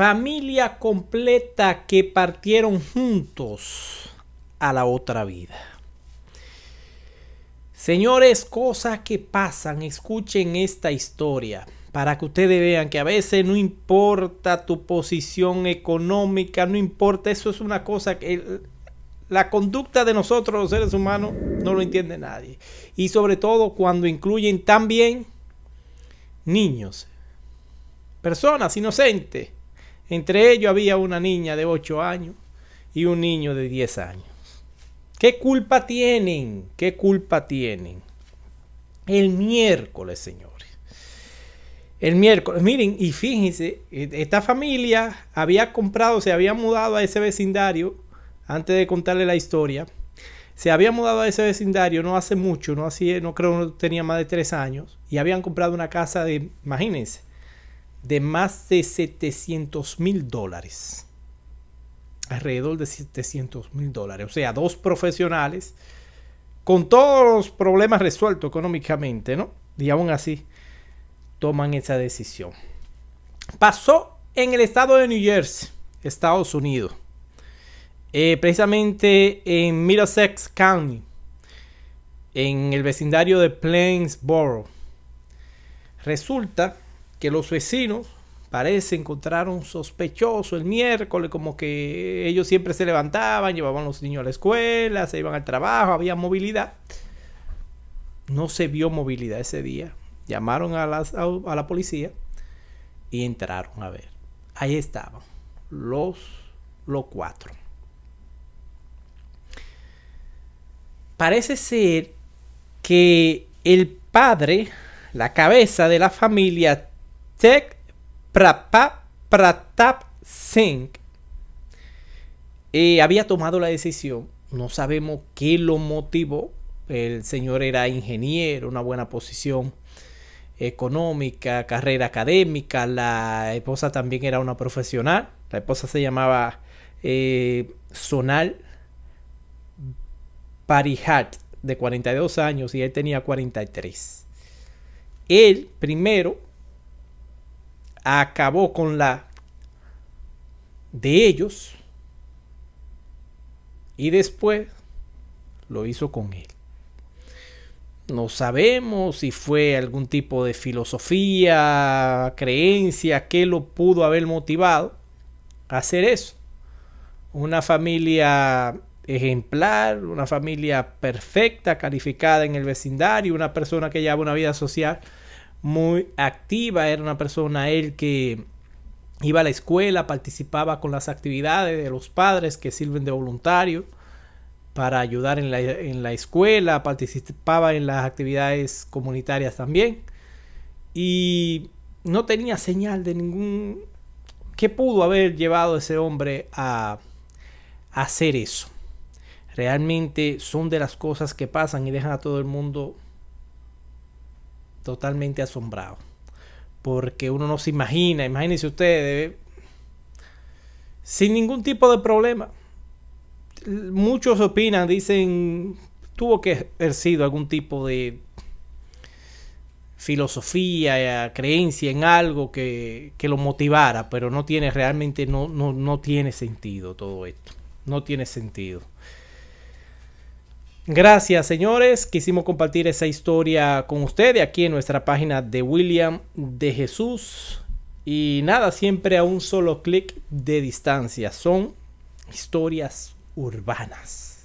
Familia completa que partieron juntos a la otra vida. Señores, cosas que pasan, escuchen esta historia para que ustedes vean que a veces no importa tu posición económica, no importa, eso es una cosa que la conducta de nosotros los seres humanos no lo entiende nadie. Y sobre todo cuando incluyen también niños, personas inocentes entre ellos había una niña de 8 años y un niño de 10 años. ¿Qué culpa tienen? ¿Qué culpa tienen? El miércoles, señores. El miércoles, miren, y fíjense, e-, esta familia había comprado, se había mudado a ese vecindario, antes de contarle la historia, se había mudado a ese vecindario no hace mucho, no, hacía, no creo no tenía más de tres años, y habían comprado una casa de, imagínense, de más de 700 mil dólares. Alrededor de 700 mil dólares. O sea, dos profesionales con todos los problemas resueltos económicamente, ¿no? Y aún así toman esa decisión. Pasó en el estado de New Jersey, Estados Unidos. Eh, precisamente en Middlesex County, en el vecindario de Plainsboro. Resulta que los vecinos parece encontraron sospechoso el miércoles, como que ellos siempre se levantaban, llevaban los niños a la escuela, se iban al trabajo, había movilidad. No se vio movilidad ese día. Llamaron a, la policía y entraron a ver. Ahí estaban los, los cuatro. Parece ser que el padre, la cabeza de la familia, Tek Prapa Pratap Singh eh, había tomado la decisión, no sabemos qué lo motivó, el señor era ingeniero, una buena posición económica, carrera académica, la esposa también era una profesional, la esposa se llamaba eh, Sonal Parihat, de 42 años, y él tenía 43. Él primero acabó con la de ellos y después lo hizo con él. No sabemos si fue algún tipo de filosofía, creencia que lo pudo haber motivado a hacer eso. Una familia ejemplar, una familia perfecta, calificada en el vecindario, una persona que lleva una vida social muy activa, era una persona él que iba a la escuela, participaba con las actividades de los padres que sirven de voluntario para ayudar en la, escuela, participaba en las actividades comunitarias también y no tenía señal de ningún que pudo haber llevado a ese hombre a hacer eso. Realmente son de las cosas que pasan y dejan a todo el mundo totalmente asombrado. Porque uno no se imagina, imagínense ustedes, sin ningún tipo de problema. Muchos opinan, dicen, tuvo que haber sido algún tipo de filosofía, eh, creencia en algo que, lo motivara, pero no tiene realmente, no, no, no tiene sentido todo esto. No tiene sentido. Gracias, señores. Quisimos compartir esa historia con ustedes aquí en nuestra página de William de Jesús. Y nada, siempre a un solo clic de distancia. Son historias urbanas.